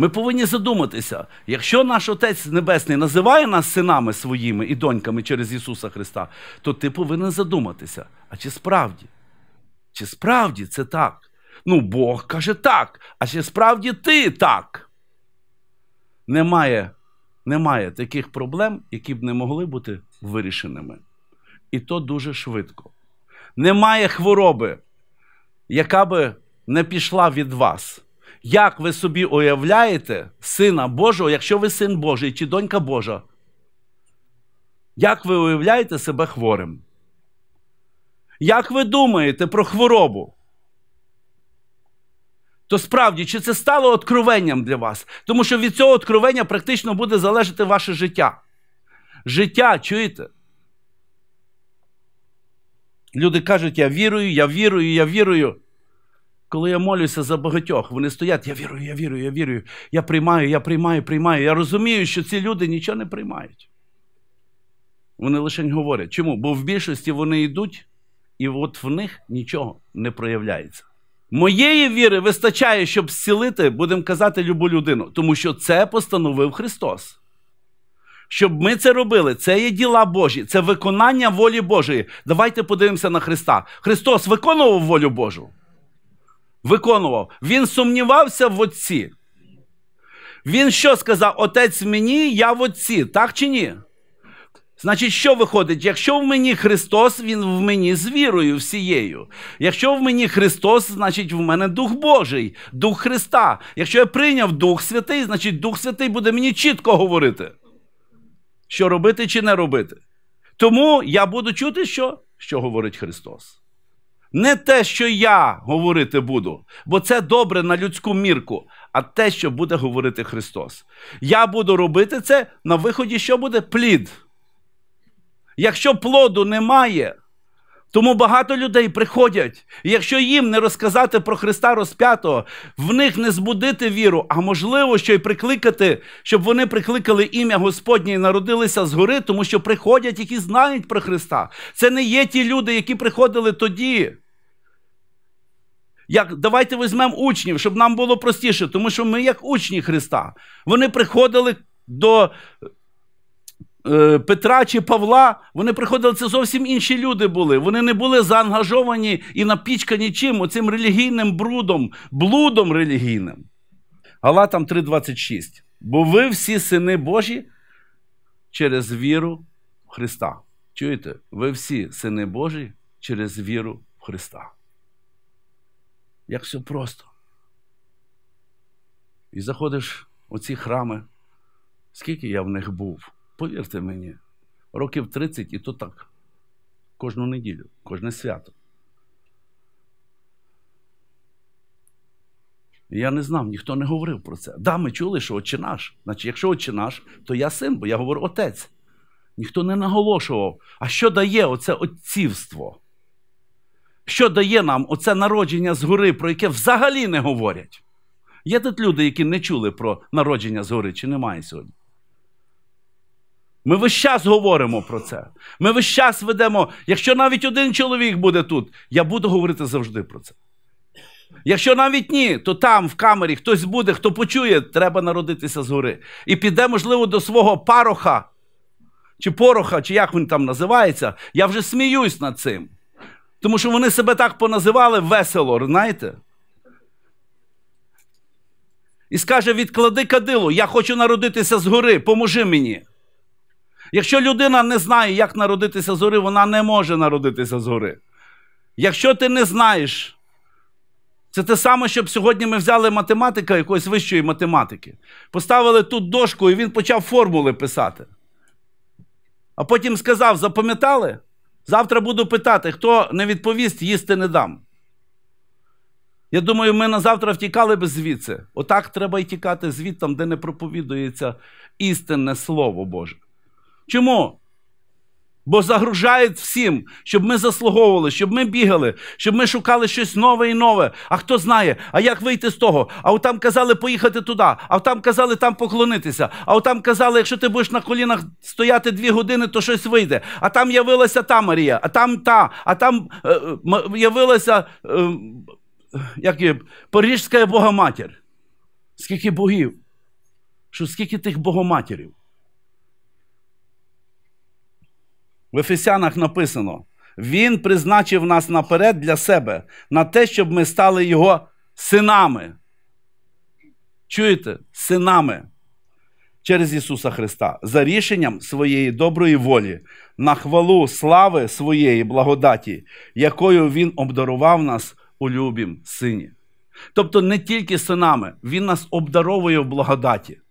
Ми повинні задуматися, якщо наш Отець Небесний називає нас синами своїми і доньками через Ісуса Христа, то ти повинен задуматися. А чи справді? Чи справді це так? Ну, Бог каже так, а чи справді ти так? Немає, немає таких проблем, які б не могли бути вирішеними. І то дуже швидко. Немає хвороби, яка би не пішла від вас. Як ви собі уявляєте Сина Божого, якщо ви син Божий чи донька Божа? Як ви уявляєте себе хворим? Як ви думаєте про хворобу? То справді, чи це стало откровенням для вас? Тому що від цього откровення практично буде залежати ваше життя. Життя, чуєте? Люди кажуть, я вірую, я вірую, я вірую. Коли я молюся за багатьох, вони стоять, я вірую, я вірую, я вірую, я приймаю, я приймаю, приймаю. Я розумію, що ці люди нічого не приймають. Вони лише говорять. Чому? Бо в більшості вони йдуть, і от в них нічого не проявляється. Моєї віри вистачає, щоб зцілити, будемо казати, любу людину, тому що це постановив Христос. Щоб ми це робили, це є діла Божі, це виконання волі Божої. Давайте подивимося на Христа. Христос виконував волю Божу виконував. Він сумнівався в отці. Він що сказав? Отець мені, я в отці, так чи ні? Значить, що виходить? Якщо в мені Христос, Він в мені з вірою всією. Якщо в мені Христос, значить в мене Дух Божий, Дух Христа. Якщо я прийняв Дух Святий, значить Дух Святий буде мені чітко говорити, що робити чи не робити. Тому я буду чути, що, що говорить Христос. Не те, що я говорити буду, бо це добре на людську мірку, а те, що буде говорити Христос. Я буду робити це на виході, що буде плід. Якщо плоду немає, тому багато людей приходять, і якщо їм не розказати про Христа розп'ятого, в них не збудити віру, а можливо, що й прикликати, щоб вони прикликали ім'я Господнє і народилися згори, тому що приходять, які знають про Христа. Це не є ті люди, які приходили тоді. Як давайте візьмемо учнів, щоб нам було простіше, тому що ми, як учні Христа, вони приходили до Е, Петра чи Павла, вони приходили, це зовсім інші люди були. Вони не були заангажовані і напічкані чим, оцим релігійним брудом, блудом релігійним. Галатам 3,26. Бо ви всі сини Божі через віру в Христа. Чуєте? Ви всі сини Божі через віру в Христа. Як все просто. І заходиш у ці храми. Скільки я в них був? повірте мені, років 30 і то так. Кожну неділю, кожне свято. Я не знав, ніхто не говорив про це. Да, ми чули, що отче наш. Значить, якщо отче наш, то я син, бо я говорю отець. Ніхто не наголошував, а що дає оце отцівство? Що дає нам оце народження згори, про яке взагалі не говорять? Є тут люди, які не чули про народження згори, чи немає сьогодні? Ми весь час говоримо про це. Ми весь час ведемо. Якщо навіть один чоловік буде тут, я буду говорити завжди про це. Якщо навіть ні, то там в камері хтось буде, хто почує, треба народитися згори. І піде, можливо, до свого пароха чи пороха, чи як він там називається, я вже сміюсь над цим. Тому що вони себе так поназивали весело, знаєте? І скаже: відклади кадило, я хочу народитися згори, поможи мені. Якщо людина не знає, як народитися згори, вона не може народитися згори. Якщо ти не знаєш, це те саме, щоб сьогодні ми взяли математика якоїсь вищої математики, поставили тут дошку і він почав формули писати. А потім сказав: запам'ятали? Завтра буду питати, хто не відповість, їсти не дам. Я думаю, ми на завтра втікали б звідси. Отак треба й тікати звідти, де не проповідується істинне Слово Боже. Чому? Бо загружають всім, щоб ми заслуговували, щоб ми бігали, щоб ми шукали щось нове і нове. А хто знає, а як вийти з того? А там казали поїхати туди, а там казали там поклонитися. А там казали, якщо ти будеш на колінах стояти дві години, то щось вийде. А там явилася та Марія, а там та, а там е, е, явилася е, як є, Парижська Богоматір. Скільки богів? Що скільки тих богоматірів? В Ефесянах написано: Він призначив нас наперед для себе, на те, щоб ми стали Його синами. Чуєте? Синами через Ісуса Христа за рішенням своєї доброї волі, на хвалу слави своєї благодаті, якою Він обдарував нас у любім сині. Тобто не тільки синами, Він нас обдаровує в благодаті.